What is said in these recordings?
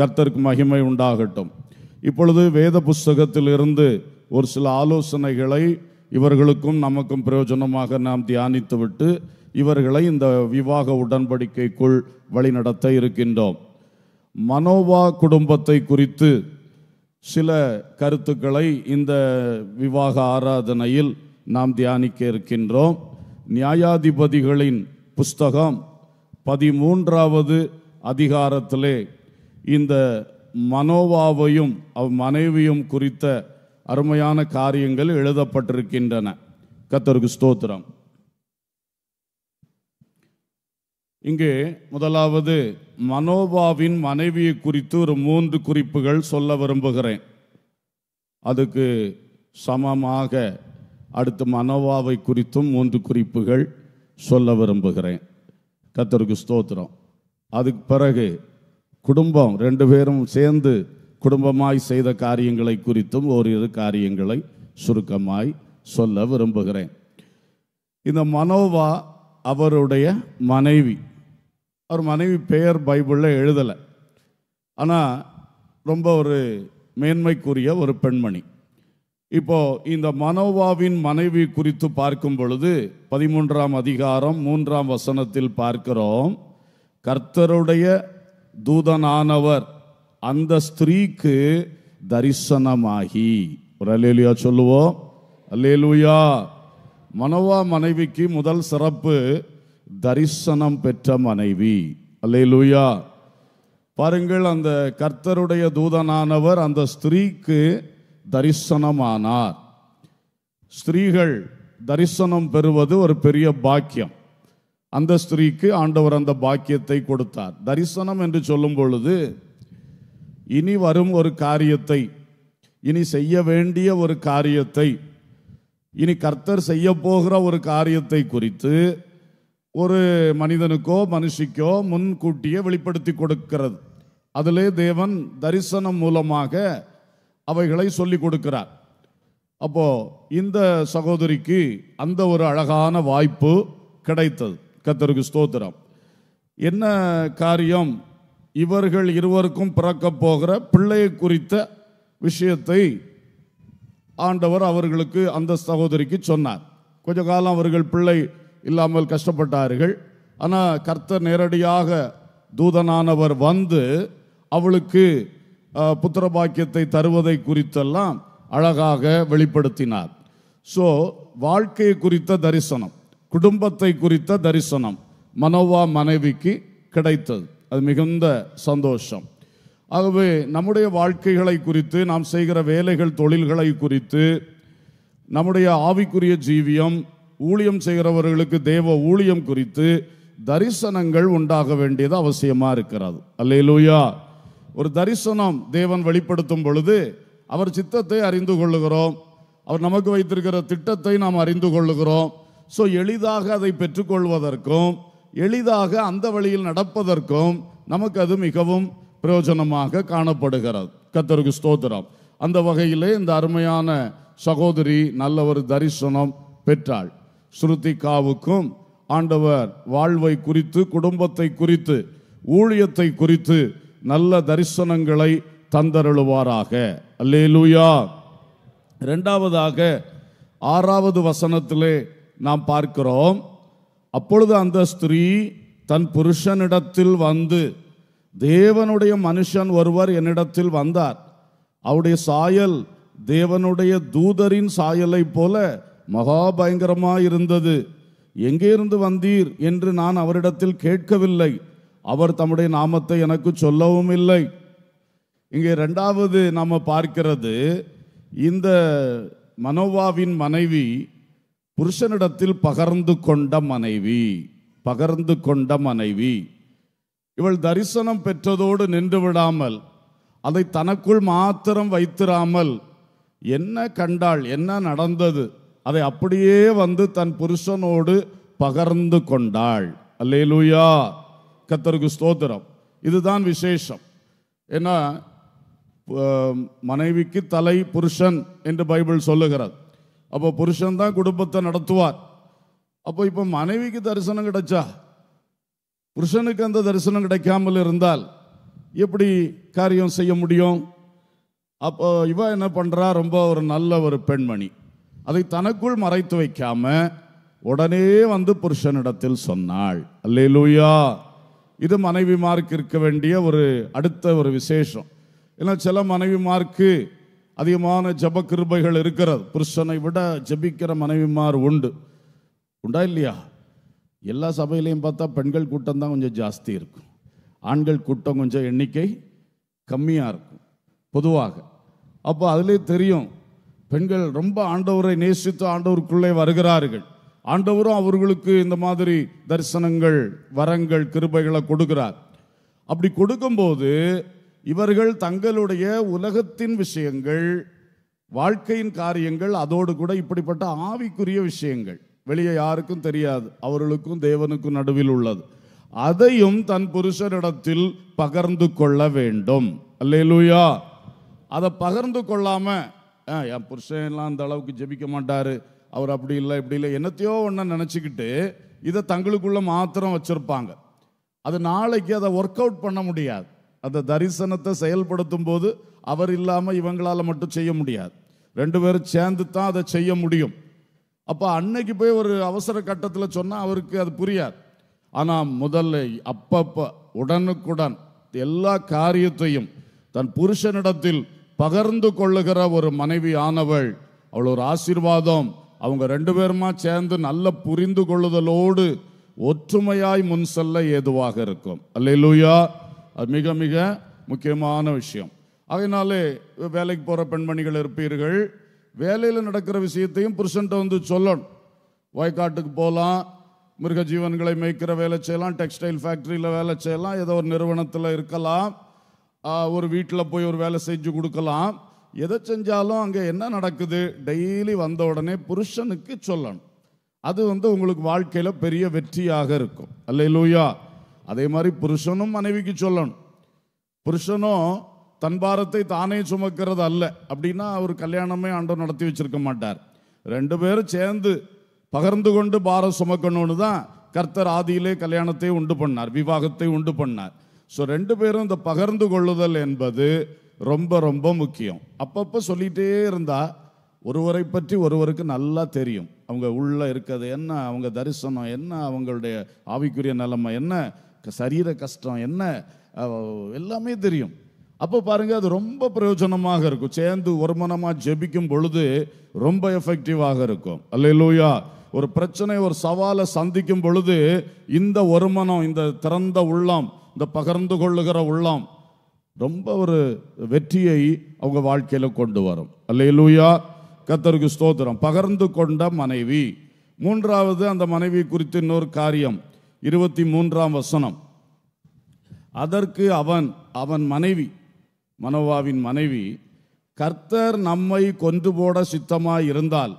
கர்த்தருக்கு மகிமை உண்டாகட்டும் இப்பொழுது வேத புஸ்தகத்திலிருந்து ஒரு சில ஆலோசனைகளை இவர்களுக்கும் நமக்கும் பிரயோஜனமாக நாம் தியானித்துவிட்டு இவர்களை இந்த விவாக உடன்படிக்கைக்குள் வழிநடத்த இருக்கின்றோம் மனோவா குடும்பத்தை குறித்து சில கருத்துக்களை இந்த விவாக ஆராதனையில் நாம் தியானிக்க இருக்கின்றோம் நியாயாதிபதிகளின் புஸ்தகம் பதிமூன்றாவது அதிகாரத்திலே இந்த மனோவாவையும் அவ் மனைவியும் குறித்த அருமையான காரியங்கள் எழுதப்பட்டிருக்கின்றன கத்தருக்கு ஸ்தோத்திரம் இங்கே முதலாவது மனோபாவின் மனைவியை குறித்து ஒரு மூன்று குறிப்புகள் சொல்ல விரும்புகிறேன் அதுக்கு சமமாக அடுத்து மனோவாவை குறித்தும் மூன்று குறிப்புகள் சொல்ல விரும்புகிறேன் கத்தருக்கு ஸ்தோத்திரம் அதுக்கு பிறகு குடும்பம் ரெண்டு பேரும் சேர்ந்து குடும்பமாய் செய்த காரியங்களை குறித்தும் ஓரிரு காரியங்களை சுருக்கமாய் சொல்ல விரும்புகிறேன் இந்த மனோவா அவருடைய மனைவி அவர் மனைவி பெயர் பைபிளில் எழுதலை ஆனால் ரொம்ப ஒரு மேன்மைக்குரிய ஒரு பெண்மணி இப்போ இந்த மனோவாவின் மனைவி குறித்து பார்க்கும் பொழுது பதிமூன்றாம் அதிகாரம் மூன்றாம் வசனத்தில் பார்க்கிறோம் கர்த்தருடைய தூதனானவர் அந்த ஸ்திரீக்கு தரிசனமாகி ஒரு அலேலுயா சொல்லுவோம் அலேலுயா மனவா மனைவிக்கு முதல் சிறப்பு தரிசனம் பெற்ற மனைவி அலேலுயா பாருங்கள் அந்த கர்த்தருடைய தூதனானவர் அந்த ஸ்திரீக்கு தரிசனமானார் ஸ்திரீகள் தரிசனம் பெறுவது ஒரு பெரிய பாக்கியம் அந்த ஸ்திரீக்கு ஆண்டவர் அந்த பாக்கியத்தை கொடுத்தார் தரிசனம் என்று சொல்லும் பொழுது இனி வரும் ஒரு காரியத்தை இனி செய்ய வேண்டிய ஒரு காரியத்தை இனி கர்த்தர் செய்ய போகிற ஒரு காரியத்தை குறித்து ஒரு மனிதனுக்கோ மனுஷிக்கோ முன்கூட்டியே வெளிப்படுத்தி கொடுக்கிறது அதிலே தேவன் தரிசனம் மூலமாக அவைகளை சொல்லி கொடுக்கிறார் அப்போ இந்த சகோதரிக்கு அந்த ஒரு அழகான வாய்ப்பு கிடைத்தது கத்தருக்கு ஸ்தோத்திரம் என்ன காரியம் இவர்கள் இருவருக்கும் பிறக்க போகிற பிள்ளையை குறித்த விஷயத்தை ஆண்டவர் அவர்களுக்கு அந்த சகோதரிக்கு சொன்னார் கொஞ்ச காலம் அவர்கள் பிள்ளை இல்லாமல் கஷ்டப்பட்டார்கள் ஆனால் கர்த்தர் நேரடியாக தூதனானவர் வந்து அவளுக்கு புத்திர பாக்கியத்தை தருவதை குறித்தெல்லாம் அழகாக வெளிப்படுத்தினார் ஸோ வாழ்க்கையை குறித்த தரிசனம் குடும்பத்தை குறித்த தரிசனம் மனோவா மனைவிக்கு கிடைத்தது அது மிகுந்த சந்தோஷம் ஆகவே நம்முடைய வாழ்க்கைகளை குறித்து நாம் செய்கிற வேலைகள் தொழில்களை குறித்து நம்முடைய ஆவிக்குரிய ஜீவியம் ஊழியம் செய்கிறவர்களுக்கு தேவ ஊழியம் குறித்து தரிசனங்கள் உண்டாக வேண்டியது அவசியமாக இருக்கிறது அல்லேலூயா ஒரு தரிசனம் தேவன் வெளிப்படுத்தும் பொழுது அவர் சித்தத்தை அறிந்து கொள்ளுகிறோம் அவர் நமக்கு வைத்திருக்கிற திட்டத்தை நாம் அறிந்து கொள்ளுகிறோம் ஸோ எளிதாக அதை பெற்றுக்கொள்வதற்கும் எளிதாக அந்த வழியில் நடப்பதற்கும் நமக்கு அது மிகவும் பிரயோஜனமாக காணப்படுகிறது கத்தருக்கு ஸ்தோத்திரம் அந்த வகையிலே இந்த அருமையான சகோதரி நல்ல ஒரு தரிசனம் பெற்றாள் ஸ்ருதிகாவுக்கும் ஆண்டவர் வாழ்வை குறித்து குடும்பத்தை குறித்து ஊழியத்தை குறித்து நல்ல தரிசனங்களை தந்தருளுவாராக அல்லேலூயா ரெண்டாவதாக ஆறாவது வசனத்திலே நாம் பார்க்கிறோம் அப்பொழுது அந்த ஸ்திரீ தன் புருஷனிடத்தில் வந்து தேவனுடைய மனுஷன் ஒருவர் என்னிடத்தில் வந்தார் அவருடைய சாயல் தேவனுடைய தூதரின் சாயலை போல மகா பயங்கரமாக இருந்தது எங்கேருந்து வந்தீர் என்று நான் அவரிடத்தில் கேட்கவில்லை அவர் தம்முடைய நாமத்தை எனக்கு சொல்லவும் இல்லை இங்கே ரெண்டாவது நாம் பார்க்கிறது இந்த மனோவாவின் மனைவி புருஷனிடத்தில் பகர்ந்து கொண்ட மனைவி பகர்ந்து கொண்ட மனைவி இவள் தரிசனம் பெற்றதோடு நின்று விடாமல் அதை தனக்குள் மாத்திரம் வைத்திராமல் என்ன கண்டாள் என்ன நடந்தது அதை அப்படியே வந்து தன் புருஷனோடு பகர்ந்து கொண்டாள் லூயா கத்தருக்கு ஸ்தோத்திரம் இதுதான் விசேஷம் ஏன்னா மனைவிக்கு தலை புருஷன் என்று பைபிள் சொல்லுகிறது அப்போ புருஷன்தான் குடும்பத்தை நடத்துவார் அப்போ இப்போ மனைவிக்கு தரிசனம் கிடைச்சா புருஷனுக்கு அந்த தரிசனம் கிடைக்காமல் இருந்தால் எப்படி காரியம் செய்ய முடியும் அப்போ இவ என்ன பண்ணுறா ரொம்ப ஒரு நல்ல ஒரு பெண்மணி அதை தனக்குள் மறைத்து வைக்காம உடனே வந்து புருஷனிடத்தில் சொன்னாள் அல்லே லூயா இது மனைவிமார்க்கு இருக்க வேண்டிய ஒரு அடுத்த ஒரு விசேஷம் ஏன்னா சில மனைவிமார்க்கு அதிகமான ஜப கிருபைகள் இருக்கிறது புருஷனை விட ஜபிக்கிற மனைவிமார் உண்டு உண்டா இல்லையா எல்லா சபையிலையும் பார்த்தா பெண்கள் கூட்டம் தான் கொஞ்சம் ஜாஸ்தி இருக்கும் ஆண்கள் கூட்டம் கொஞ்சம் எண்ணிக்கை கம்மியாக இருக்கும் பொதுவாக அப்போ அதிலே தெரியும் பெண்கள் ரொம்ப ஆண்டவரை நேசித்து ஆண்டவருக்குள்ளே வருகிறார்கள் ஆண்டவரும் அவர்களுக்கு இந்த மாதிரி தரிசனங்கள் வரங்கள் கிருபைகளை கொடுக்கிறார் அப்படி கொடுக்கும்போது இவர்கள் தங்களுடைய உலகத்தின் விஷயங்கள் வாழ்க்கையின் காரியங்கள் அதோடு கூட இப்படிப்பட்ட ஆவிக்குரிய விஷயங்கள் வெளியே யாருக்கும் தெரியாது அவர்களுக்கும் தேவனுக்கும் நடுவில் உள்ளது அதையும் தன் புருஷரிடத்தில் பகிர்ந்து கொள்ள வேண்டும் அல்லேலூயா அதை பகிர்ந்து கொள்ளாம என் புருஷன் எல்லாம் அந்த அளவுக்கு ஜெபிக்க மாட்டாரு அவர் அப்படி இல்லை இப்படி இல்லை என்னத்தையோ ஒன்று நினச்சிக்கிட்டு இதை தங்களுக்குள்ள மாத்திரம் வச்சுருப்பாங்க அது நாளைக்கு அதை ஒர்க் அவுட் பண்ண முடியாது அந்த தரிசனத்தை செயல்படுத்தும் போது அவர் இல்லாமல் இவங்களால் மட்டும் செய்ய முடியாது ரெண்டு பேரும் சேர்ந்து தான் அதை செய்ய முடியும் அப்போ அன்னைக்கு போய் ஒரு அவசர கட்டத்தில் சொன்னால் அவருக்கு அது புரியாது ஆனால் முதல்ல அப்பப்போ உடனுக்குடன் எல்லா காரியத்தையும் தன் புருஷனிடத்தில் பகர்ந்து கொள்ளுகிற ஒரு மனைவி ஆனவள் அவள் ஒரு ஆசீர்வாதம் அவங்க ரெண்டு பேருமா சேர்ந்து நல்ல புரிந்து கொள்ளுதலோடு ஒற்றுமையாய் முன் செல்ல ஏதுவாக இருக்கும் அல்லையிலூயா அது மிக மிக முக்கியமான விஷயம் அதனாலே வேலைக்கு போகிற பெண்மணிகள் இருப்பீர்கள் வேலையில் நடக்கிற விஷயத்தையும் புருஷன்ட்ட வந்து சொல்லணும் வயக்காட்டுக்கு போகலாம் மிருக ஜீவன்களை மேய்க்கிற வேலை செய்யலாம் டெக்ஸ்டைல் ஃபேக்ட்ரியில் வேலை செய்யலாம் ஏதோ ஒரு நிறுவனத்தில் இருக்கலாம் ஒரு வீட்டில் போய் ஒரு வேலை செஞ்சு கொடுக்கலாம் எதை செஞ்சாலும் அங்கே என்ன நடக்குது டெய்லி வந்த உடனே புருஷனுக்கு சொல்லணும் அது வந்து உங்களுக்கு வாழ்க்கையில் பெரிய வெற்றியாக இருக்கும் அல்ல லூயா அதே மாதிரி புருஷனும் மனைவிக்கு சொல்லணும் புருஷனும் தன் பாரத்தை தானே சுமக்கிறது அல்ல அப்படின்னா அவர் கல்யாணமே அண்டம் நடத்தி வச்சிருக்க மாட்டார் ரெண்டு பேரும் சேர்ந்து பகிர்ந்து கொண்டு பாரம் சுமக்கணும்னு தான் கர்த்தர் ஆதியிலே கல்யாணத்தை உண்டு பண்ணார் விவாகத்தை உண்டு பண்ணார் ஸோ ரெண்டு பேரும் இந்த பகிர்ந்து கொள்ளுதல் என்பது ரொம்ப ரொம்ப முக்கியம் அப்பப்போ சொல்லிகிட்டே இருந்தால் ஒருவரை பற்றி ஒருவருக்கு நல்லா தெரியும் அவங்க உள்ளே இருக்கிறது என்ன அவங்க தரிசனம் என்ன அவங்களுடைய ஆவிக்குரிய நிலைமை என்ன சரீர கஷ்டம் என்ன எல்லாமே தெரியும் அப்போ பாருங்கள் அது ரொம்ப பிரயோஜனமாக இருக்கும் சேர்ந்து ஒருமனமா ஜெபிக்கும் பொழுது ரொம்ப எஃபெக்டிவாக இருக்கும் அல்லையிலூயா ஒரு பிரச்சனை ஒரு சவாலை சந்திக்கும் பொழுது இந்த ஒருமனம் இந்த திறந்த உள்ளம் இந்த பகிர்ந்து கொள்ளுகிற உள்ளம் ரொம்ப ஒரு வெற்றியை அவங்க வாழ்க்கையில் கொண்டு வரும் அல்லையிலூயா கத்தருக்கு ஸ்தோத்திரம் பகிர்ந்து கொண்ட மனைவி மூன்றாவது அந்த மனைவி குறித்து இன்னொரு காரியம் இருபத்தி மூன்றாம் வசனம் அதற்கு அவன் அவன் மனைவி மனோவாவின் மனைவி கர்த்தர் நம்மை கொன்று போட சித்தமாய் இருந்தால்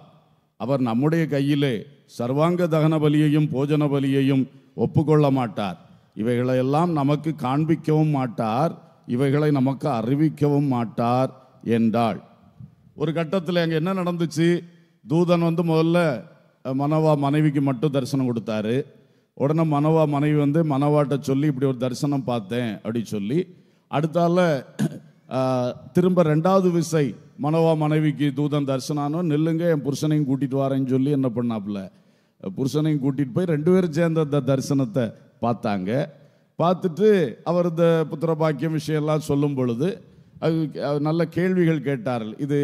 அவர் நம்முடைய கையிலே சர்வாங்க தகன பலியையும் போஜன பலியையும் ஒப்புக்கொள்ள மாட்டார் இவைகளையெல்லாம் நமக்கு காண்பிக்கவும் மாட்டார் இவைகளை நமக்கு அறிவிக்கவும் மாட்டார் என்றாள் ஒரு கட்டத்தில் அங்கே என்ன நடந்துச்சு தூதன் வந்து முதல்ல மனவா மனைவிக்கு மட்டும் தரிசனம் கொடுத்தாரு உடனே மனவா மனைவி வந்து மனவாட்ட சொல்லி இப்படி ஒரு தரிசனம் பார்த்தேன் அப்படி சொல்லி அடுத்தால திரும்ப ரெண்டாவது விசை மனவா மனைவிக்கு தூதன் தரிசனானோ நில்லுங்க என் புருஷனையும் கூட்டிகிட்டு வரேன்னு சொல்லி என்ன பண்ணாப்புல புருஷனையும் கூட்டிகிட்டு போய் ரெண்டு பேரும் சேர்ந்த அந்த தரிசனத்தை பார்த்தாங்க பார்த்துட்டு அவர் இந்த புத்திர பாக்கியம் விஷயம்லாம் சொல்லும் பொழுது அது நல்ல கேள்விகள் கேட்டார்கள் இது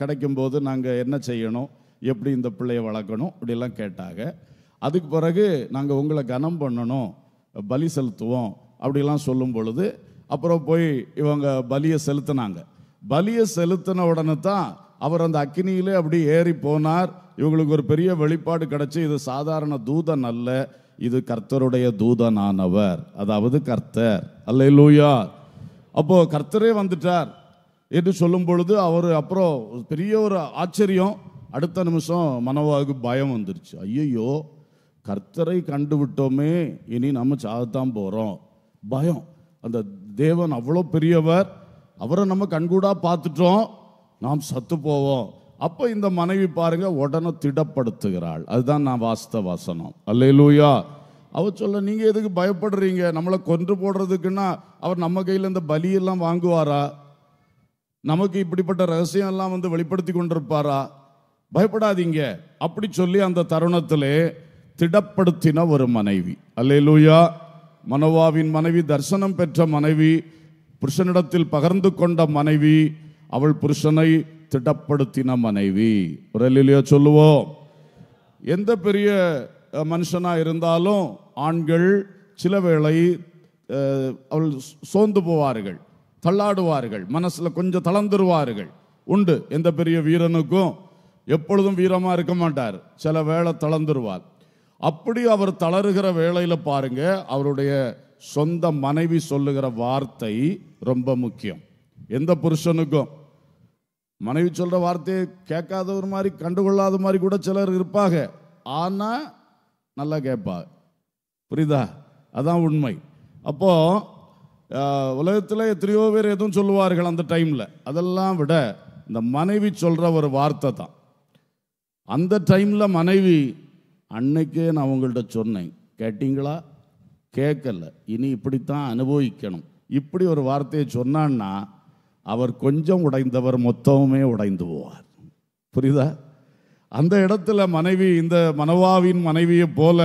கிடைக்கும்போது நாங்கள் என்ன செய்யணும் எப்படி இந்த பிள்ளையை வளர்க்கணும் இப்படிலாம் கேட்டாங்க அதுக்கு பிறகு நாங்கள் உங்களை கனம் பண்ணணும் பலி செலுத்துவோம் அப்படிலாம் சொல்லும் பொழுது அப்புறம் போய் இவங்க பலியை செலுத்தினாங்க பலியை செலுத்தின உடனே தான் அவர் அந்த அக்னியிலே அப்படி ஏறி போனார் இவங்களுக்கு ஒரு பெரிய வெளிப்பாடு கிடச்சி இது சாதாரண தூதன் அல்ல இது கர்த்தருடைய தூதனானவர் அதாவது கர்த்தர் அல்ல லூயா அப்போ கர்த்தரே வந்துட்டார் என்று சொல்லும் பொழுது அவர் அப்புறம் பெரிய ஒரு ஆச்சரியம் அடுத்த நிமிஷம் மனவாவுக்கு பயம் வந்துருச்சு ஐயையோ கர்த்தரை கண்டு விட்டோமே இனி நம்ம சாதத்தான் போகிறோம் பயம் அந்த தேவன் அவ்வளோ பெரியவர் அவரை நம்ம கண்கூடாக பார்த்துட்டோம் நாம் சத்து போவோம் அப்போ இந்த மனைவி பாருங்க உடனே திடப்படுத்துகிறாள் அதுதான் நான் வாஸ்த வாசனம் அல்லையிலூயா அவ சொல்ல நீங்கள் எதுக்கு பயப்படுறீங்க நம்மளை கொன்று போடுறதுக்குன்னா அவர் நம்ம கையில் இந்த பலியெல்லாம் வாங்குவாரா நமக்கு இப்படிப்பட்ட ரகசியம் எல்லாம் வந்து வெளிப்படுத்தி கொண்டிருப்பாரா பயப்படாதீங்க அப்படி சொல்லி அந்த தருணத்திலே திடப்படுத்தின ஒரு மனைவி அல்லேலூயா மனோவாவின் மனைவி தரிசனம் பெற்ற மனைவி புருஷனிடத்தில் பகர்ந்து கொண்ட மனைவி அவள் புருஷனை திடப்படுத்தின மனைவி ஒரு சொல்லுவோம் எந்த பெரிய மனுஷனாக இருந்தாலும் ஆண்கள் சில வேளை அவள் சோர்ந்து போவார்கள் தள்ளாடுவார்கள் மனசில் கொஞ்சம் தளர்ந்துருவார்கள் உண்டு எந்த பெரிய வீரனுக்கும் எப்பொழுதும் வீரமாக இருக்க மாட்டார் சில வேளை தளர்ந்துருவார் அப்படி அவர் தளருகிற வேலையில் பாருங்க அவருடைய சொந்த மனைவி சொல்லுகிற வார்த்தை ரொம்ப முக்கியம் எந்த புருஷனுக்கும் மனைவி சொல்கிற வார்த்தையை கேட்காத ஒரு மாதிரி கண்டுகொள்ளாத மாதிரி கூட சிலர் இருப்பாங்க ஆனால் நல்லா கேட்பா புரியுதா அதான் உண்மை அப்போது உலகத்தில் எத்தனையோ பேர் எதுவும் சொல்லுவார்கள் அந்த டைமில் அதெல்லாம் விட இந்த மனைவி சொல்கிற ஒரு வார்த்தை தான் அந்த டைமில் மனைவி அன்னைக்கே நான் உங்கள்கிட்ட சொன்னேன் கேட்டிங்களா கேட்கல இனி இப்படித்தான் அனுபவிக்கணும் இப்படி ஒரு வார்த்தையை சொன்னான்னா அவர் கொஞ்சம் உடைந்தவர் மொத்தமுமே உடைந்து போவார் புரியுதா அந்த இடத்துல மனைவி இந்த மனவாவின் மனைவியை போல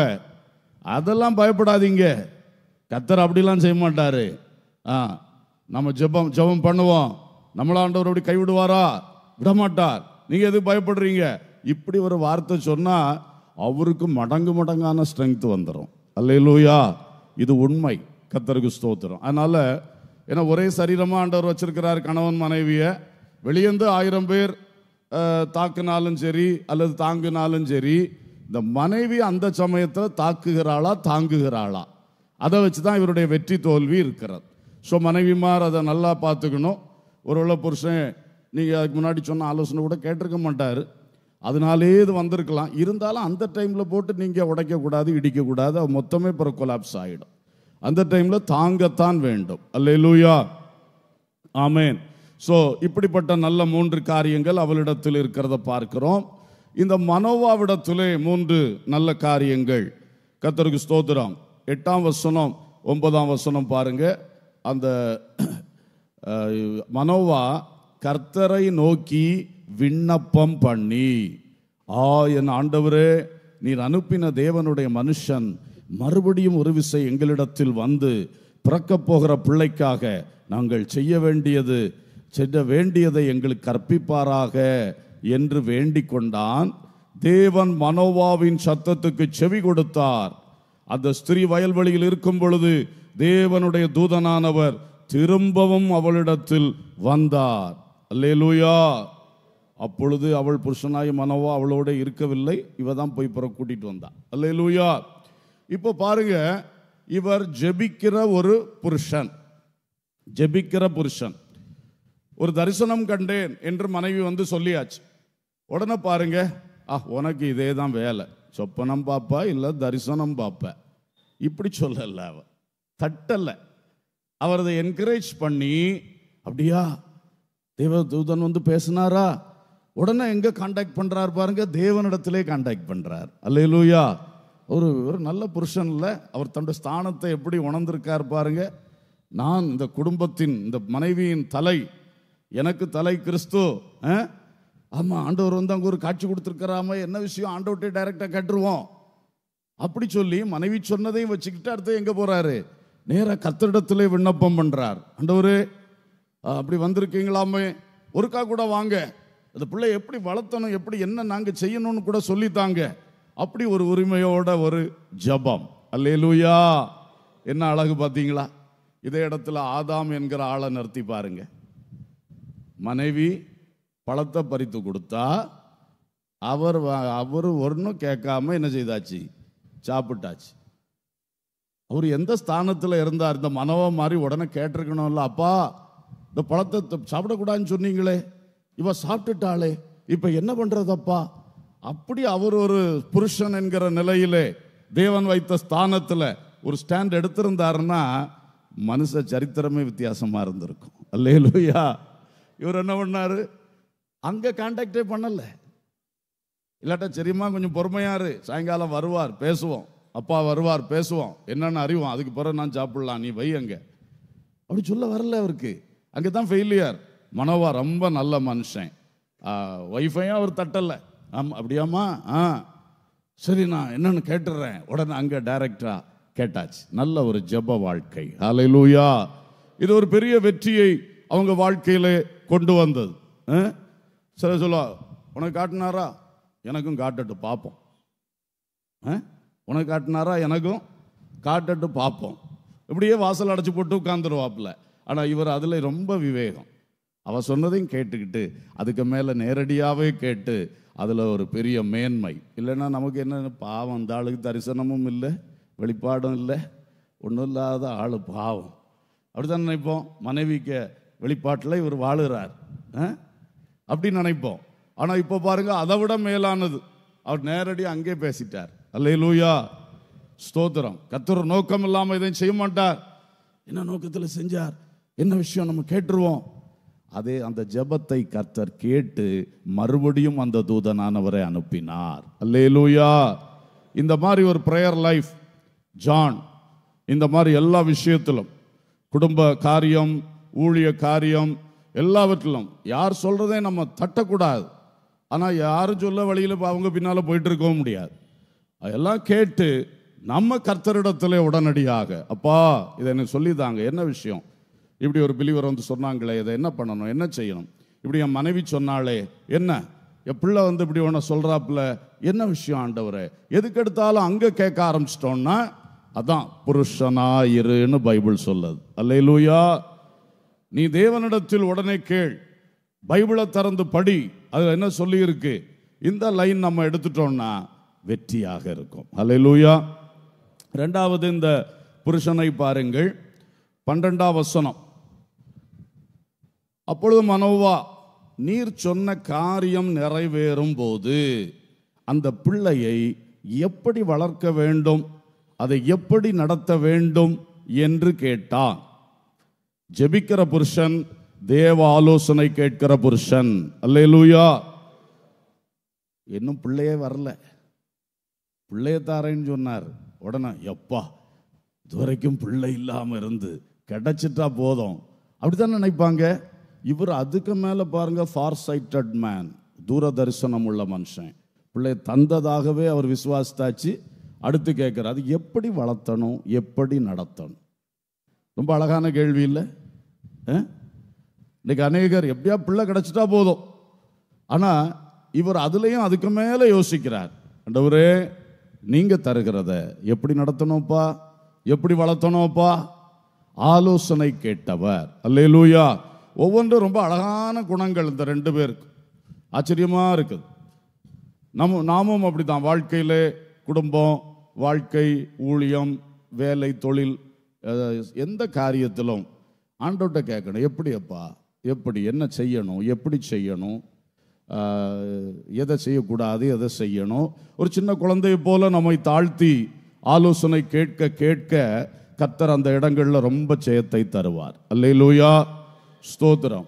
அதெல்லாம் பயப்படாதீங்க கத்தர் அப்படிலாம் செய்ய மாட்டார் ஆ நம்ம ஜெபம் ஜெபம் பண்ணுவோம் நம்மளாண்டவர் அப்படி கைவிடுவாரா விடமாட்டார் நீங்கள் எதுக்கு பயப்படுறீங்க இப்படி ஒரு வார்த்தை சொன்னால் அவருக்கு மடங்கு மடங்கான ஸ்ட்ரென்த் வந்துடும் அல்லையிலூயா இது உண்மை கத்தருக்கு ஸ்தோத்திரம் அதனால் ஏன்னா ஒரே சரீரமாக ஆண்டவர் வச்சிருக்கிறார் கணவன் மனைவியை வெளியேந்து ஆயிரம் பேர் தாக்குனாலும் சரி அல்லது தாங்கினாலும் சரி இந்த மனைவி அந்த சமயத்தில் தாக்குகிறாளா தாங்குகிறாளா அதை வச்சு தான் இவருடைய வெற்றி தோல்வி இருக்கிறது ஸோ மனைவிமார் அதை நல்லா பார்த்துக்கணும் ஒரு உள்ள புருஷன் நீங்கள் அதுக்கு முன்னாடி சொன்ன ஆலோசனை கூட கேட்டிருக்க மாட்டார் அதனாலே இது வந்திருக்கலாம் இருந்தாலும் அந்த டைமில் போட்டு நீங்கள் உடைக்கக்கூடாது இடிக்கக்கூடாது அது மொத்தமே பிற கொலாப்ஸ் ஆகிடும் அந்த டைமில் தாங்கத்தான் வேண்டும் அல்ல லூயா ஆமேன் ஸோ இப்படிப்பட்ட நல்ல மூன்று காரியங்கள் அவளிடத்தில் இருக்கிறத பார்க்குறோம் இந்த மனோவாவிடத்திலே மூன்று நல்ல காரியங்கள் கத்தருக்கு ஸ்தோத்திரம் எட்டாம் வசனம் ஒன்பதாம் வசனம் பாருங்கள் அந்த மனோவா கர்த்தரை நோக்கி விண்ணப்பம் பண்ணி ஆ என் ஆண்டவரே நீர் அனுப்பின தேவனுடைய மனுஷன் மறுபடியும் ஒரு விசை எங்களிடத்தில் வந்து பிறக்கப் போகிற பிள்ளைக்காக நாங்கள் செய்ய வேண்டியது செய்ய வேண்டியதை எங்களுக்கு கற்பிப்பாராக என்று வேண்டிக் கொண்டான் தேவன் மனோவாவின் சத்தத்துக்கு செவி கொடுத்தார் அந்த ஸ்திரீ வயல்வெளியில் இருக்கும் பொழுது தேவனுடைய தூதனானவர் திரும்பவும் அவளிடத்தில் வந்தார் அல்லேலூயா அப்பொழுது அவள் புருஷனாய் மனவோ அவளோட இருக்கவில்லை இவ தான் போய் பிற கூட்டிகிட்டு வந்தான் அல்ல லூயா இப்போ பாருங்க இவர் ஜெபிக்கிற ஒரு புருஷன் ஜெபிக்கிற புருஷன் ஒரு தரிசனம் கண்டேன் என்று மனைவி வந்து சொல்லியாச்சு உடனே பாருங்க ஆ உனக்கு இதே தான் வேலை சொப்பனம் பார்ப்பா இல்லை தரிசனம் பார்ப்ப இப்படி சொல்லல அவ தட்டலை அவரதை என்கரேஜ் பண்ணி அப்படியா தேவ தூதன் வந்து பேசினாரா உடனே எங்கே காண்டாக்ட் பண்ணுறாரு பாருங்க தேவனிடத்திலே காண்டாக்ட் பண்ணுறார் லூயா ஒரு ஒரு நல்ல புருஷனில் அவர் தன்னுடைய ஸ்தானத்தை எப்படி உணர்ந்திருக்கார் பாருங்க நான் இந்த குடும்பத்தின் இந்த மனைவியின் தலை எனக்கு தலை கிறிஸ்து ஆமாம் ஆண்டவர் வந்து அங்கே ஒரு காட்சி கொடுத்துருக்கிறாம என்ன விஷயம் ஆண்டவர்கிட்ட டைரெக்டாக கட்டுருவோம் அப்படி சொல்லி மனைவி சொன்னதையும் வச்சுக்கிட்டு அடுத்து எங்கே போகிறாரு நேராக கத்தரிடத்துல விண்ணப்பம் பண்ணுறார் ஆண்டவர் அப்படி வந்திருக்கீங்களாமே ஒருக்கா கூட வாங்க அந்த பிள்ளை எப்படி வளர்த்தணும் எப்படி என்ன நாங்கள் செய்யணும்னு கூட சொல்லித்தாங்க அப்படி ஒரு உரிமையோட ஒரு ஜபம் லூயா என்ன அழகு பார்த்தீங்களா இதே இடத்துல ஆதாம் என்கிற ஆளை நிறுத்தி பாருங்க மனைவி பழத்தை பறித்து கொடுத்தா அவர் அவர் ஒன்றும் கேட்காம என்ன செய்தாச்சு சாப்பிட்டாச்சு அவர் எந்த ஸ்தானத்தில் இருந்தார் இந்த மனவ மாதிரி உடனே கேட்டிருக்கணும்ல அப்பா இந்த பழத்தை சாப்பிடக்கூடாதுன்னு சொன்னீங்களே இவ சாப்பிட்டுட்டாளே இப்போ என்ன பண்ணுறதப்பா அப்படி அவர் ஒரு புருஷன் என்கிற நிலையிலே தேவன் வைத்த ஸ்தானத்தில் ஒரு ஸ்டாண்ட் எடுத்திருந்தாருன்னா மனுஷ சரித்திரமே வித்தியாசமாக இருந்திருக்கும் அல்லே லூயா இவர் என்ன பண்ணார் அங்கே கான்டாக்டே பண்ணலை இல்லாட்டா சரிம்மா கொஞ்சம் பொறுமையாரு சாயங்காலம் வருவார் பேசுவோம் அப்பா வருவார் பேசுவோம் என்னன்னு அறிவோம் அதுக்கு பிறகு நான் சாப்பிடலாம் நீ வை அங்கே அப்படி சொல்ல வரல அவருக்கு அங்கே தான் ஃபெயிலியர் மனோவா ரொம்ப நல்ல மனுஷன் ஒய்ஃபையும் அவர் தட்டலை ஆம் அப்படியாம்மா ஆ சரி நான் என்னன்னு கேட்டுடுறேன் உடனே அங்கே டைரக்டா கேட்டாச்சு நல்ல ஒரு ஜப வாழ்க்கை லூயா இது ஒரு பெரிய வெற்றியை அவங்க வாழ்க்கையில் கொண்டு வந்தது சரி சொல்ல உனக்கு காட்டினாரா எனக்கும் காட்டட்டு பார்ப்போம் உனக்கு காட்டினாரா எனக்கும் காட்டட்டு பார்ப்போம் இப்படியே வாசல் அடைச்சி போட்டு உட்காந்துருவாப்புல ஆனால் இவர் அதில் ரொம்ப விவேகம் அவ சொன்னதையும் கேட்டுக்கிட்டு அதுக்கு மேலே நேரடியாகவே கேட்டு அதில் ஒரு பெரிய மேன்மை இல்லைன்னா நமக்கு என்ன பாவம் அந்த ஆளுக்கு தரிசனமும் இல்லை வெளிப்பாடும் இல்லை ஒன்றும் இல்லாத ஆள் பாவம் அப்படி தான் நினைப்போம் மனைவிக்கு வெளிப்பாட்டில் இவர் வாழுகிறார் அப்படின்னு நினைப்போம் ஆனால் இப்போ பாருங்கள் அதை விட மேலானது அவர் நேரடியாக அங்கே பேசிட்டார் அல்லே லூயா ஸ்தோத்திரம் கத்துற நோக்கம் இல்லாமல் எதையும் செய்ய மாட்டார் என்ன நோக்கத்தில் செஞ்சார் என்ன விஷயம் நம்ம கேட்டுருவோம் அதே அந்த ஜபத்தை கர்த்தர் கேட்டு மறுபடியும் அந்த தூதனானவரை அனுப்பினார் அல்லேலூயா இந்த மாதிரி ஒரு ப்ரேயர் லைஃப் ஜான் இந்த மாதிரி எல்லா விஷயத்திலும் குடும்ப காரியம் ஊழிய காரியம் எல்லாவற்றிலும் யார் சொல்கிறதே நம்ம தட்டக்கூடாது ஆனால் யாரும் சொல்ல வழியில் அவங்க பின்னால் போயிட்டு இருக்கவும் முடியாது அதெல்லாம் கேட்டு நம்ம கர்த்தரிடத்துல உடனடியாக அப்பா இதை என்ன சொல்லிதாங்க என்ன விஷயம் இப்படி ஒரு பிலிவர் வந்து சொன்னாங்களே இதை என்ன பண்ணணும் என்ன செய்யணும் இப்படி என் மனைவி சொன்னாலே என்ன என் பிள்ளை வந்து இப்படி ஒன்று சொல்கிறாப்புல என்ன விஷயம் ஆண்டவர் எதுக்கு எடுத்தாலும் அங்கே கேட்க ஆரம்பிச்சிட்டோன்னா அதான் புருஷனா இருன்னு பைபிள் சொல்லுது லூயா நீ தேவனிடத்தில் உடனே கேள் பைபிளை திறந்து படி அதில் என்ன சொல்லியிருக்கு இந்த லைன் நம்ம எடுத்துட்டோம்னா வெற்றியாக இருக்கும் லூயா ரெண்டாவது இந்த புருஷனை பாருங்கள் பன்னெண்டாம் வசனம் அப்பொழுது மனோவா நீர் சொன்ன காரியம் நிறைவேறும் போது அந்த பிள்ளையை எப்படி வளர்க்க வேண்டும் அதை எப்படி நடத்த வேண்டும் என்று கேட்டான் ஜெபிக்கிற புருஷன் தேவ ஆலோசனை கேட்கிற புருஷன் அல்லே இன்னும் பிள்ளையே வரல பிள்ளையத்தாரேன்னு சொன்னார் உடனே எப்பா இதுவரைக்கும் பிள்ளை இல்லாமல் இருந்து கிடச்சிட்டா போதும் அப்படித்தானே நினைப்பாங்க இவர் அதுக்கு மேலே பாருங்கள் ஃபார் சைட்டட் மேன் தூரதரிசனம் உள்ள மனுஷன் பிள்ளை தந்ததாகவே அவர் விசுவாசித்தாச்சு அடுத்து அது எப்படி வளர்த்தணும் எப்படி நடத்தணும் ரொம்ப அழகான கேள்வி இல்லை இன்னைக்கு அநேகர் எப்படியா பிள்ளை கிடச்சிட்டா போதும் ஆனால் இவர் அதுலேயும் அதுக்கு மேலே யோசிக்கிறார் அண்டவரே நீங்கள் தருகிறத எப்படி நடத்தணும்ப்பா எப்படி வளர்த்தணும்ப்பா ஆலோசனை கேட்டவர் லூயா ஒவ்வொன்றும் ரொம்ப அழகான குணங்கள் இந்த ரெண்டு பேருக்கு ஆச்சரியமாக இருக்குது நம்ம நாமும் அப்படி தான் வாழ்க்கையில் குடும்பம் வாழ்க்கை ஊழியம் வேலை தொழில் எந்த காரியத்திலும் ஆண்டோட்ட கேட்கணும் எப்படி அப்பா எப்படி என்ன செய்யணும் எப்படி செய்யணும் எதை செய்யக்கூடாது எதை செய்யணும் ஒரு சின்ன குழந்தையை போல நம்மை தாழ்த்தி ஆலோசனை கேட்க கேட்க கத்தர் அந்த இடங்களில் ரொம்ப ஜெயத்தை தருவார் அல்லே லூயா ஸ்தோத்திரம்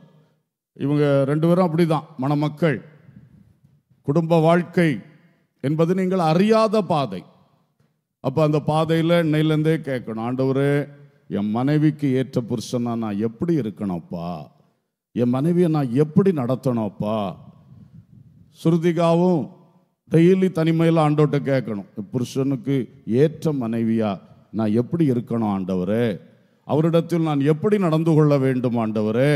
இவங்க ரெண்டு பேரும் அப்படிதான் மணமக்கள் குடும்ப வாழ்க்கை என்பது நீங்கள் அறியாத பாதை அப்போ அந்த பாதையில் இன்னையிலேருந்தே கேட்கணும் ஆண்டவர் என் மனைவிக்கு ஏற்ற புருஷனா நான் எப்படி இருக்கணும்ப்பா என் மனைவியை நான் எப்படி நடத்தணும்ப்பா ஸ்ருதிகாவும் டெய்லி தனிமையில் ஆண்டோட்ட கேட்கணும் புருஷனுக்கு ஏற்ற மனைவியாக நான் எப்படி இருக்கணும் ஆண்டவரே அவரிடத்தில் நான் எப்படி நடந்து கொள்ள வேண்டும் ஆண்டவரே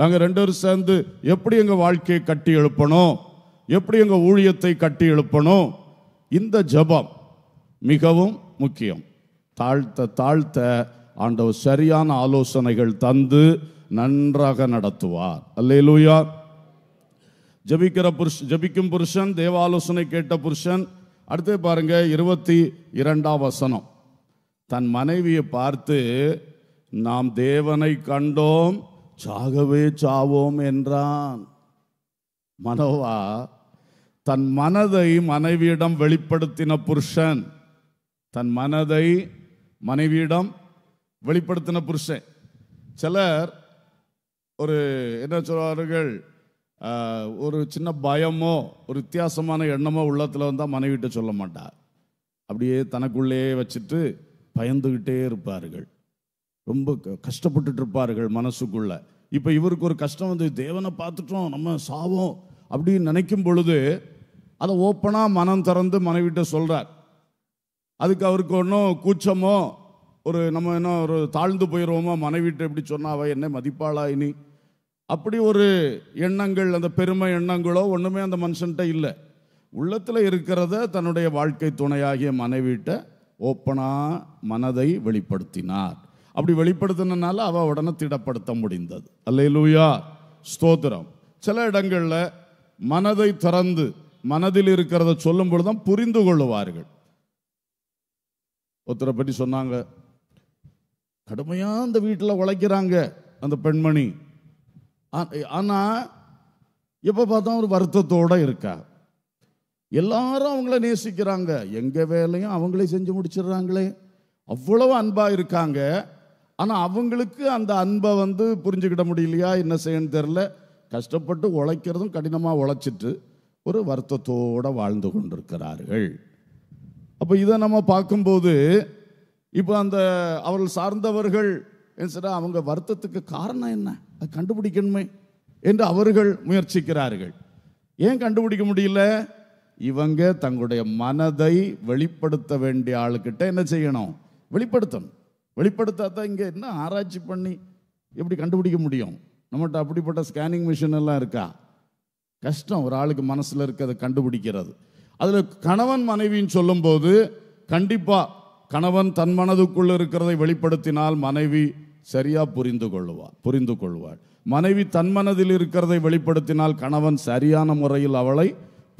நாங்கள் ரெண்டு பேரும் சேர்ந்து எப்படி எங்கள் வாழ்க்கையை கட்டி எழுப்பணும் எப்படி எங்கள் ஊழியத்தை கட்டி எழுப்பணும் இந்த ஜபம் மிகவும் முக்கியம் தாழ்த்த தாழ்த்த ஆண்டவர் சரியான ஆலோசனைகள் தந்து நன்றாக நடத்துவார் அல்லேலூயா ஜபிக்கிற புருஷ் ஜபிக்கும் புருஷன் தேவாலோசனை கேட்ட புருஷன் அடுத்து பாருங்க இருபத்தி இரண்டாம் வசனம் தன் மனைவியை பார்த்து நாம் தேவனை கண்டோம் சாகவே சாவோம் என்றான் மனோவா தன் மனதை மனைவியிடம் வெளிப்படுத்தின புருஷன் தன் மனதை மனைவியிடம் வெளிப்படுத்தின புருஷன் சிலர் ஒரு என்ன சொல்வார்கள் ஒரு சின்ன பயமோ ஒரு வித்தியாசமான எண்ணமோ உள்ளத்தில் வந்தால் மனைவிட்ட சொல்ல மாட்டார் அப்படியே தனக்குள்ளேயே வச்சுட்டு பயந்துக்கிட்டே இருப்பார்கள் ரொம்ப கஷ்டப்பட்டுட்டு இருப்பார்கள் மனசுக்குள்ள இப்போ இவருக்கு ஒரு கஷ்டம் வந்து தேவனை பார்த்துட்டோம் நம்ம சாவோம் அப்படின்னு நினைக்கும் பொழுது அதை ஓப்பனாக மனம் திறந்து மனைவிட்ட சொல்கிறார் அதுக்கு அவருக்கு ஒன்றும் கூச்சமோ ஒரு நம்ம என்ன ஒரு தாழ்ந்து போயிடுவோமோ மனைவிட்ட எப்படி சொன்னாவ என்ன மதிப்பாளா இனி அப்படி ஒரு எண்ணங்கள் அந்த பெருமை எண்ணங்களோ ஒன்றுமே அந்த மனுஷன்கிட்ட இல்லை உள்ளத்தில் இருக்கிறத தன்னுடைய வாழ்க்கை துணையாகிய மனைவிட்ட ஓப்பனாக மனதை வெளிப்படுத்தினார் அப்படி வெளிப்படுத்தினால அவள் உடனே திடப்படுத்த முடிந்தது அல்லையிலூயா ஸ்தோத்திரம் சில இடங்களில் மனதை திறந்து மனதில் இருக்கிறத சொல்லும் பொழுது தான் புரிந்து கொள்ளுவார்கள் ஒருத்தரை பற்றி சொன்னாங்க கடுமையாக அந்த வீட்டில் உழைக்கிறாங்க அந்த பெண்மணி ஆனால் எப்போ பார்த்தா ஒரு வருத்தத்தோடு இருக்கா எல்லாரும் அவங்கள நேசிக்கிறாங்க எங்கள் வேலையும் அவங்களே செஞ்சு முடிச்சிடுறாங்களே அவ்வளவு அன்பாக இருக்காங்க ஆனால் அவங்களுக்கு அந்த அன்பை வந்து புரிஞ்சுக்கிட முடியலையா என்ன செய்யணும்னு தெரில கஷ்டப்பட்டு உழைக்கிறதும் கடினமாக உழைச்சிட்டு ஒரு வருத்தத்தோடு வாழ்ந்து கொண்டிருக்கிறார்கள் அப்போ இதை நம்ம பார்க்கும்போது இப்போ அந்த அவர்கள் சார்ந்தவர்கள் என்ன சார் அவங்க வருத்தத்துக்கு காரணம் என்ன அது கண்டுபிடிக்கணுமே என்று அவர்கள் முயற்சிக்கிறார்கள் ஏன் கண்டுபிடிக்க முடியல இவங்க தங்களுடைய மனதை வெளிப்படுத்த வேண்டிய ஆளுக்கிட்ட என்ன செய்யணும் வெளிப்படுத்தணும் வெளிப்படுத்தாதான் இங்கே என்ன ஆராய்ச்சி பண்ணி எப்படி கண்டுபிடிக்க முடியும் நம்மகிட்ட அப்படிப்பட்ட ஸ்கேனிங் மிஷின் எல்லாம் இருக்கா கஷ்டம் ஒரு ஆளுக்கு மனசில் இருக்கிறத கண்டுபிடிக்கிறது அதில் கணவன் மனைவின்னு சொல்லும்போது கண்டிப்பாக கணவன் தன் மனதுக்குள்ளே இருக்கிறதை வெளிப்படுத்தினால் மனைவி சரியாக புரிந்து கொள்வாள் புரிந்து கொள்வாள் மனைவி தன் மனதில் இருக்கிறதை வெளிப்படுத்தினால் கணவன் சரியான முறையில் அவளை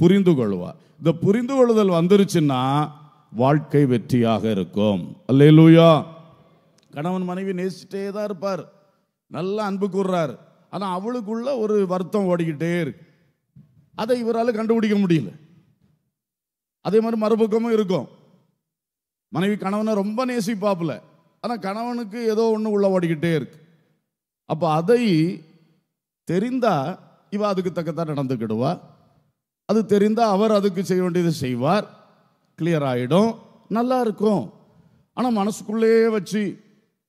புரிந்து கொள்வார் இந்த புரிந்து கொள்ளுதல் வந்துருச்சுன்னா வாழ்க்கை வெற்றியாக இருக்கும் அல்லையிலூயா கணவன் மனைவி நேசிட்டே தான் இருப்பார் நல்லா அன்பு கூறுறார் ஆனால் அவளுக்குள்ள ஒரு வருத்தம் ஓடிக்கிட்டே இருக்கு அதை இவரால் கண்டுபிடிக்க முடியல அதே மாதிரி மறுபக்கமும் இருக்கும் மனைவி கணவனை ரொம்ப நேசிப்பாப்புல ஆனால் கணவனுக்கு ஏதோ ஒன்று உள்ள ஓடிக்கிட்டே இருக்கு அப்போ அதை தெரிந்தா இவ அதுக்கு தக்கத்தான் நடந்துக்கிடுவா அது தெரிந்தால் அவர் அதுக்கு செய்ய வேண்டியது செய்வார் கிளியர் ஆகிடும் நல்லா இருக்கும் ஆனால் மனசுக்குள்ளேயே வச்சு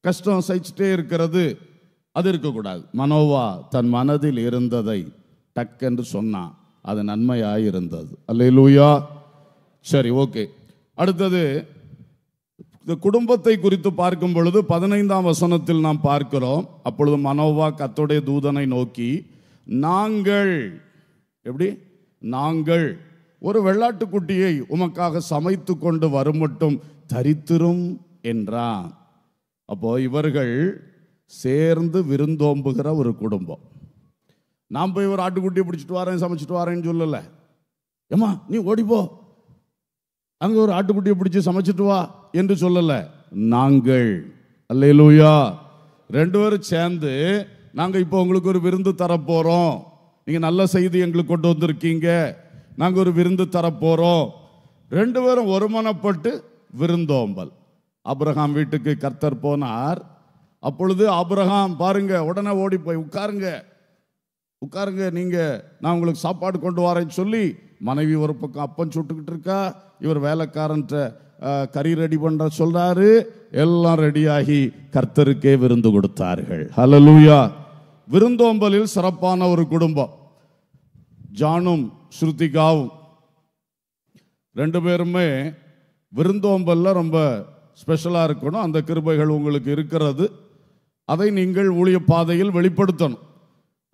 கஷ்டம் சகிச்சுட்டே இருக்கிறது அது இருக்கக்கூடாது மனோவா தன் மனதில் இருந்ததை டக்கென்று சொன்னான் அது நன்மையாக இருந்தது அல்ல லூயா சரி ஓகே அடுத்தது இந்த குடும்பத்தை குறித்து பார்க்கும் பொழுது பதினைந்தாம் வசனத்தில் நாம் பார்க்கிறோம் அப்பொழுது மனோவா கத்தோடைய தூதனை நோக்கி நாங்கள் எப்படி நாங்கள் ஒரு வெள்ளாட்டுக்குட்டியை உமக்காக சமைத்து கொண்டு வரும் மட்டும் தரித்திரும் என்றான் அப்போ இவர்கள் சேர்ந்து விருந்தோம்புகிற ஒரு குடும்பம் நான் போய் ஒரு ஆட்டுக்குட்டியை பிடிச்சிட்டு வரேன் சமைச்சிட்டு வரேன்னு சொல்லலை ஏமா நீ ஓடிப்போ அங்கே ஒரு ஆட்டுக்குட்டியை பிடிச்சி சமைச்சிட்டு வா என்று சொல்லலை நாங்கள் அல்லையிலூயா ரெண்டு பேரும் சேர்ந்து நாங்கள் இப்போ உங்களுக்கு ஒரு விருந்து தரப்போகிறோம் நீங்கள் நல்ல செய்தி எங்களுக்கு கொண்டு வந்திருக்கீங்க நாங்கள் ஒரு விருந்து தரப்போகிறோம் ரெண்டு பேரும் ஒருமனப்பட்டு விருந்தோம்பல் அப்ரஹாம் வீட்டுக்கு கர்த்தர் போனார் அப்பொழுது அப்ரஹாம் பாருங்க உடனே ஓடி போய் உட்காருங்க உட்காருங்க நீங்கள் நான் உங்களுக்கு சாப்பாடு கொண்டு வரேன்னு சொல்லி மனைவி ஒரு பக்கம் அப்பம் சுட்டுக்கிட்டு இருக்கா இவர் வேலைக்காரன்ற கறி ரெடி பண்ற சொல்றாரு எல்லாம் ரெடியாகி கர்த்தருக்கே விருந்து கொடுத்தார்கள் ஹலலூயா விருந்தோம்பலில் சிறப்பான ஒரு குடும்பம் ஜானும் ஸ்ருதிகாவும் ரெண்டு பேருமே விருந்தோம்பலில் ரொம்ப ஸ்பெஷலாக இருக்கணும் அந்த கிருபைகள் உங்களுக்கு இருக்கிறது அதை நீங்கள் ஊழிய பாதையில் வெளிப்படுத்தணும்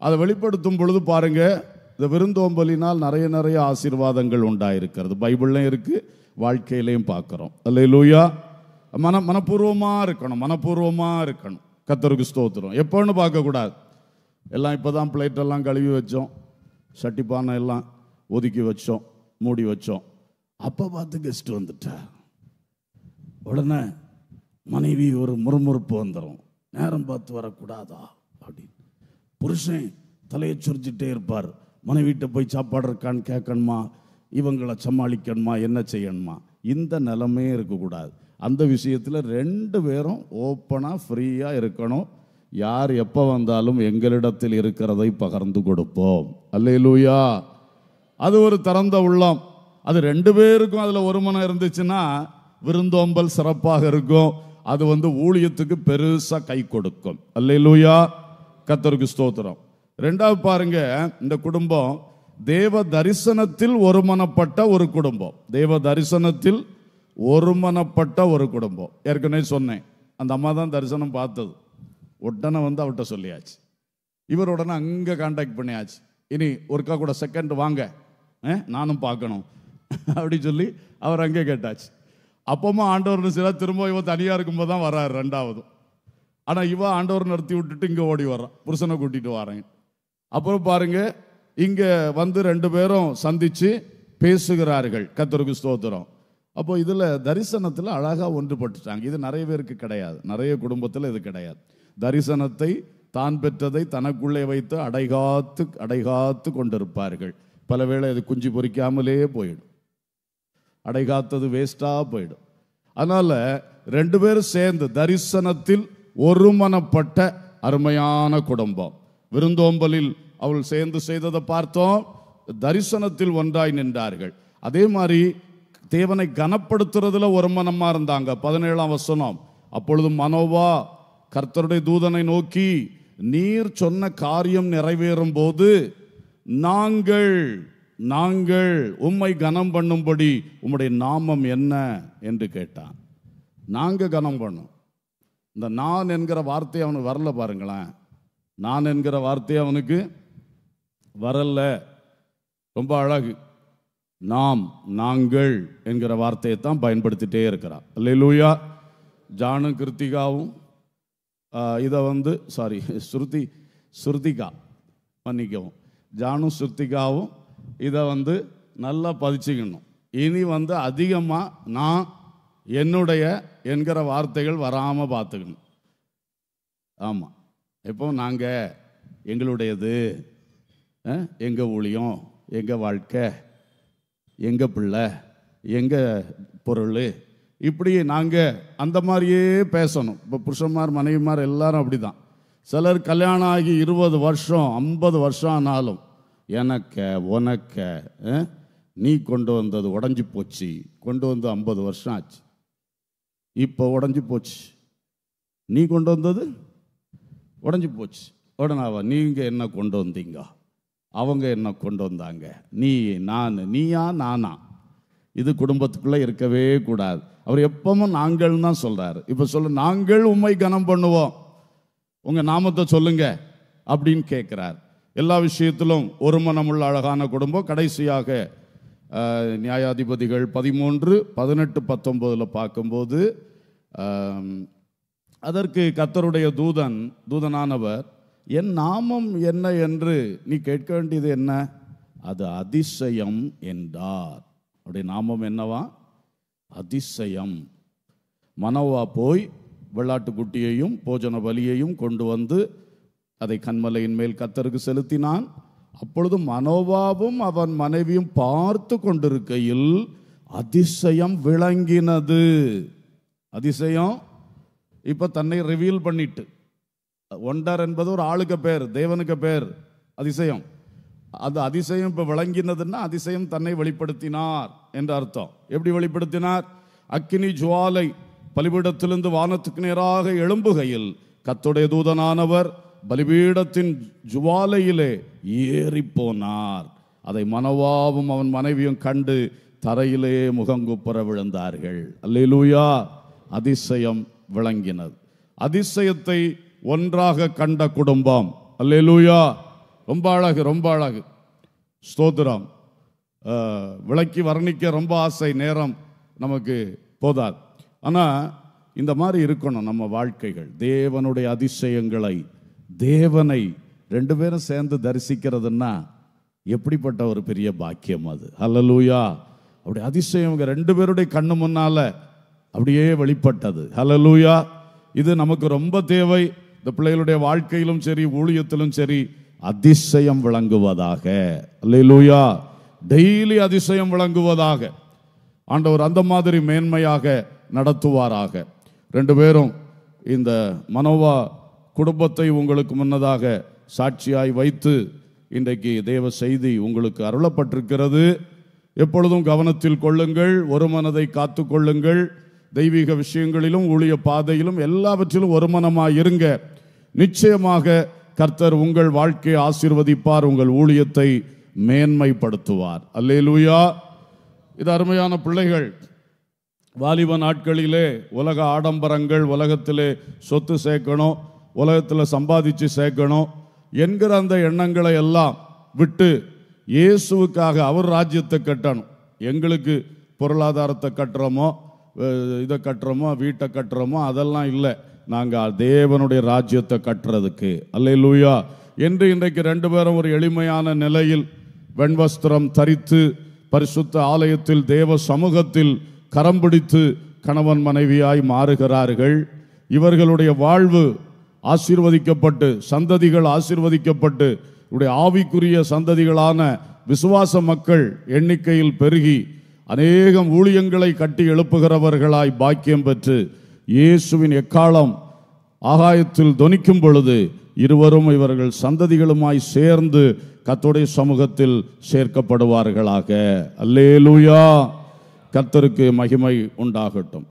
அதை வெளிப்படுத்தும் பொழுது பாருங்கள் இந்த விருந்தோம்பலினால் நிறைய நிறைய ஆசீர்வாதங்கள் உண்டாயிருக்கிறது பைபிள்லையும் இருக்குது வாழ்க்கையிலையும் பார்க்குறோம் அல்ல லூயா மன மனப்பூர்வமாக இருக்கணும் மனப்பூர்வமாக இருக்கணும் கத்தருக்கு ஸ்தோத்திரம் எப்போன்னு பார்க்கக்கூடாது எல்லாம் இப்போ தான் பிளேட்டெல்லாம் கழுவி வச்சோம் சட்டி பானை எல்லாம் ஒதுக்கி வச்சோம் மூடி வச்சோம் அப்போ பார்த்து கெஸ்ட் வந்துட்டார் உடனே மனைவி ஒரு முறுமுறுப்பு வந்துடும் நேரம் பார்த்து வரக்கூடாதா அப்படின்னு புருஷன் தலையை சுரிச்சிட்டே இருப்பார் மனைவிட்ட போய் சாப்பாடு இருக்கான்னு கேட்கணுமா இவங்களை சமாளிக்கணுமா என்ன செய்யணுமா இந்த நிலமே இருக்கக்கூடாது அந்த விஷயத்தில் ரெண்டு பேரும் ஓப்பனாக ஃப்ரீயாக இருக்கணும் யார் எப்போ வந்தாலும் எங்களிடத்தில் இருக்கிறதை பகிர்ந்து கொடுப்போம் அல்லையிலூயா அது ஒரு திறந்த உள்ளம் அது ரெண்டு பேருக்கும் அதில் ஒரு மனம் இருந்துச்சுன்னா விருந்தோம்பல் சிறப்பாக இருக்கும் அது வந்து ஊழியத்துக்கு பெருசாக கை கொடுக்கும் அல்லையிலூயா கத்தருக்கு ஸ்தோத்திரம் ரெண்டாவது பாருங்க இந்த குடும்பம் தேவ தரிசனத்தில் ஒருமனப்பட்ட ஒரு குடும்பம் தேவ தரிசனத்தில் ஒருமனப்பட்ட ஒரு குடும்பம் ஏற்கனவே சொன்னேன் அந்த அம்மா தான் தரிசனம் பார்த்தது உடனே வந்து அவர்கிட்ட சொல்லியாச்சு இவர் உடனே அங்கே காண்டாக்ட் பண்ணியாச்சு இனி ஒருக்கா கூட செகண்ட் வாங்க நானும் பார்க்கணும் அப்படின்னு சொல்லி அவர் அங்கே கேட்டாச்சு அப்போமா ஆண்டவர்னு சில திரும்ப இவன் தனியாக இருக்கும்போது தான் வர்றாரு ரெண்டாவதும் ஆனால் இவன் ஆண்டவர் நடத்தி விட்டுட்டு இங்கே ஓடி வர்றான் புருஷனை கூட்டிகிட்டு வரேன் அப்புறம் பாருங்கள் இங்கே வந்து ரெண்டு பேரும் சந்தித்து பேசுகிறார்கள் கத்தருக்கு ஸ்தோத்திரம் அப்போ இதில் தரிசனத்தில் அழகாக ஒன்றுபட்டுட்டாங்க இது நிறைய பேருக்கு கிடையாது நிறைய குடும்பத்தில் இது கிடையாது தரிசனத்தை தான் பெற்றதை தனக்குள்ளே வைத்து அடைகாத்து அடைகாத்து கொண்டிருப்பார்கள் பலவேளை அது குஞ்சு பொறிக்காமலே போயிடும் அடைகாத்தது வேஸ்டாக போயிடும் அதனால் ரெண்டு பேரும் சேர்ந்து தரிசனத்தில் ஒருமனப்பட்ட அருமையான குடும்பம் விருந்தோம்பலில் அவள் சேர்ந்து செய்ததை பார்த்தோம் தரிசனத்தில் ஒன்றாய் நின்றார்கள் அதே மாதிரி தேவனை கனப்படுத்துறதுல ஒரு மனமா இருந்தாங்க பதினேழாம் வசனம் அப்பொழுது மனோவா கர்த்தருடைய தூதனை நோக்கி நீர் சொன்ன காரியம் நிறைவேறும் போது நாங்கள் நாங்கள் உம்மை கனம் பண்ணும்படி உம்முடைய நாமம் என்ன என்று கேட்டான் நாங்கள் கனம் பண்ணோம் இந்த நான் என்கிற வார்த்தை அவனுக்கு வரல பாருங்களேன் நான் என்கிற வார்த்தை அவனுக்கு வரல ரொம்ப அழகு நாம் நாங்கள் என்கிற வார்த்தையை தான் பயன்படுத்திட்டே இருக்கிறான் இல்லை லூயா ஜானும் கிருத்திகாவும் இதை வந்து சாரி ஸ்ருதி ஸ்ருதிகா பண்ணிக்கவும் ஜானும் ஸ்ருதிகாவும் இதை வந்து நல்லா பதிச்சுக்கணும் இனி வந்து அதிகமாக நான் என்னுடைய என்கிற வார்த்தைகள் வராமல் பார்த்துக்கணும் ஆமாம் இப்போ நாங்கள் எங்களுடையது எங்கள் ஊழியம் எங்கள் வாழ்க்கை எங்கள் பிள்ளை எங்கள் பொருள் இப்படி நாங்கள் அந்த மாதிரியே பேசணும் இப்போ புருஷன்மார் மனைவிமார் எல்லாரும் அப்படி தான் சிலர் கல்யாணம் ஆகி இருபது வருஷம் ஐம்பது வருஷம் ஆனாலும் எனக்க உனக்க நீ கொண்டு வந்தது உடஞ்சி போச்சு கொண்டு வந்து ஐம்பது வருஷம் ஆச்சு இப்போ உடஞ்சி போச்சு நீ கொண்டு வந்தது உடஞ்சி போச்சு உடனாவா நீங்கள் என்ன கொண்டு வந்தீங்க அவங்க என்ன கொண்டு வந்தாங்க நீ நான் நீயா நானா இது குடும்பத்துக்குள்ளே இருக்கவே கூடாது அவர் எப்பவும் நாங்கள் தான் சொல்கிறார் இப்போ சொல்ல நாங்கள் உண்மை கனம் பண்ணுவோம் உங்கள் நாமத்தை சொல்லுங்க அப்படின்னு கேட்குறார் எல்லா விஷயத்திலும் ஒரு மனமுள்ள அழகான குடும்பம் கடைசியாக நியாயாதிபதிகள் பதிமூன்று பதினெட்டு பத்தொம்போதில் பார்க்கும்போது அதற்கு கத்தருடைய தூதன் தூதனானவர் என் நாமம் என்ன என்று நீ கேட்க வேண்டியது என்ன அது அதிசயம் என்றார் அவருடைய நாமம் என்னவா அதிசயம் மனோவா போய் வெள்ளாட்டு குட்டியையும் போஜன பலியையும் கொண்டு வந்து அதை கண்மலையின் மேல் கத்தருக்கு செலுத்தினான் அப்பொழுது மனோவாவும் அவன் மனைவியும் பார்த்து கொண்டிருக்கையில் அதிசயம் விளங்கினது அதிசயம் இப்போ தன்னை ரிவீல் பண்ணிட்டு ஒண்டர் என்பது ஒரு ஆளுக்கு பேர் தேவனுக்கு பேர் அதிசயம் அது அதிசயம் இப்போ விளங்கினதுன்னா அதிசயம் தன்னை வெளிப்படுத்தினார் என்ற அர்த்தம் எப்படி வெளிப்படுத்தினார் அக்கினி ஜுவாலை பலிபீடத்திலிருந்து வானத்துக்கு நேராக எழும்புகையில் கத்துடைய தூதனானவர் பலிபீடத்தின் ஜுவாலையிலே ஏறி போனார் அதை மனவாவும் அவன் மனைவியும் கண்டு தரையிலே முகங்குப்புற விழுந்தார்கள் அல்லூயா அதிசயம் விளங்கினது அதிசயத்தை ஒன்றாக கண்ட குடும்பம் அல்லூயா ரொம்ப அழகு ரொம்ப அழகு ஸ்தோத்திரம் விளக்கி வர்ணிக்க ரொம்ப ஆசை நேரம் நமக்கு போதாது ஆனால் இந்த மாதிரி இருக்கணும் நம்ம வாழ்க்கைகள் தேவனுடைய அதிசயங்களை தேவனை ரெண்டு பேரும் சேர்ந்து தரிசிக்கிறதுன்னா எப்படிப்பட்ட ஒரு பெரிய பாக்கியம் அது ஹலலூயா அப்படி அதிசயம் ரெண்டு பேருடைய கண்ணு முன்னால அப்படியே வெளிப்பட்டது ஹலலூயா இது நமக்கு ரொம்ப தேவை இந்த பிள்ளைகளுடைய வாழ்க்கையிலும் சரி ஊழியத்திலும் சரி அதிசயம் விளங்குவதாக லூயா டெய்லி அதிசயம் விளங்குவதாக ஆண்டவர் அந்த மாதிரி மேன்மையாக நடத்துவாராக ரெண்டு பேரும் இந்த மனோவா குடும்பத்தை உங்களுக்கு முன்னதாக சாட்சியாய் வைத்து இன்றைக்கு தேவ செய்தி உங்களுக்கு அருளப்பட்டிருக்கிறது எப்பொழுதும் கவனத்தில் கொள்ளுங்கள் ஒரு மனதை காத்து கொள்ளுங்கள் தெய்வீக விஷயங்களிலும் ஊழிய பாதையிலும் எல்லாவற்றிலும் ஒரு மனமாக இருங்க நிச்சயமாக கர்த்தர் உங்கள் வாழ்க்கையை ஆசீர்வதிப்பார் உங்கள் ஊழியத்தை மேன்மைப்படுத்துவார் அல்லே லூயா இது அருமையான பிள்ளைகள் வாலிப நாட்களிலே உலக ஆடம்பரங்கள் உலகத்திலே சொத்து சேர்க்கணும் உலகத்தில் சம்பாதிச்சு சேர்க்கணும் என்கிற அந்த எண்ணங்களை எல்லாம் விட்டு இயேசுவுக்காக அவர் ராஜ்யத்தை கட்டணும் எங்களுக்கு பொருளாதாரத்தை கட்டுறோமோ இதை கட்டுறோமோ வீட்டை கட்டுறோமோ அதெல்லாம் இல்லை நாங்கள் தேவனுடைய ராஜ்யத்தை கட்டுறதுக்கு அல்ல லூயா என்று இன்றைக்கு ரெண்டு பேரும் ஒரு எளிமையான நிலையில் வெண்வஸ்திரம் தரித்து பரிசுத்த ஆலயத்தில் தேவ சமூகத்தில் கரம் பிடித்து கணவன் மனைவியாய் மாறுகிறார்கள் இவர்களுடைய வாழ்வு ஆசீர்வதிக்கப்பட்டு சந்ததிகள் ஆசீர்வதிக்கப்பட்டு இவருடைய ஆவிக்குரிய சந்ததிகளான விசுவாச மக்கள் எண்ணிக்கையில் பெருகி அநேகம் ஊழியங்களை கட்டி எழுப்புகிறவர்களாய் பாக்கியம் பெற்று இயேசுவின் எக்காலம் ஆகாயத்தில் தொனிக்கும் பொழுது இருவரும் இவர்கள் சந்ததிகளுமாய் சேர்ந்து கத்தோடைய சமூகத்தில் சேர்க்கப்படுவார்களாக அல்லேலூயா கத்தருக்கு மகிமை உண்டாகட்டும்